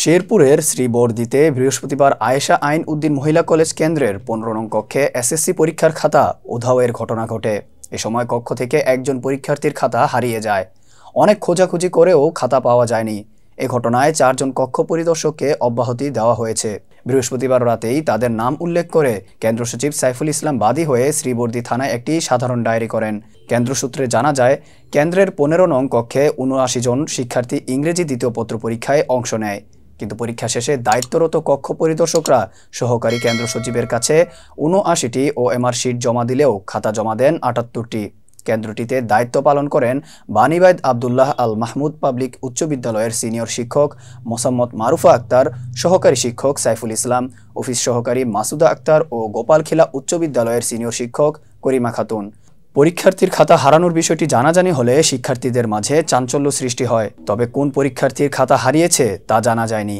শেরপুরের শ্রীবর্দিতে বৃহস্পতিবার আয়েশা আইন উদ্দিন মহিলা কলেজ কেন্দ্রের পনেরো নং কক্ষে এসএসসি পরীক্ষার খাতা উধাওয়ের ঘটনা ঘটে এ সময় কক্ষ থেকে একজন পরীক্ষার্থীর খাতা হারিয়ে যায় অনেক খোঁজাখুঁজি করেও খাতা পাওয়া যায়নি এ ঘটনায় চারজন কক্ষ পরিদর্শককে অব্যাহতি দেওয়া হয়েছে বৃহস্পতিবার রাতেই তাদের নাম উল্লেখ করে কেন্দ্র সচিব সাইফুল ইসলাম বাদী হয়ে শ্রীবর্দি থানায় একটি সাধারণ ডায়েরি করেন কেন্দ্র সূত্রে জানা যায় কেন্দ্রের পনেরো নং কক্ষে উনআশি জন শিক্ষার্থী ইংরেজি দ্বিতীয় পত্র পরীক্ষায় অংশ নেয় কিন্তু পরীক্ষা শেষে দায়িত্বরত কক্ষ পরিদর্শকরা সহকারী কেন্দ্র সচিবের কাছে উনআশিটি এমআর শিট জমা দিলেও খাতা জমা দেন আটাত্তরটি কেন্দ্রটিতে দায়িত্ব পালন করেন বানিবাইদ আবদুল্লাহ আল মাহমুদ পাবলিক উচ্চ বিদ্যালয়ের সিনিয়র শিক্ষক মোসাম্মদ মারুফা আক্তার সহকারী শিক্ষক সাইফুল ইসলাম অফিস সহকারী মাসুদা আক্তার ও গোপালখিলা উচ্চ বিদ্যালয়ের সিনিয়র শিক্ষক করিমা খাতুন পরীক্ষার্থীর খাতা হারানোর বিষয়টি জানাজানি হলে শিক্ষার্থীদের মাঝে চাঞ্চল্য সৃষ্টি হয় তবে কোন পরীক্ষার্থীর খাতা হারিয়েছে তা জানা যায়নি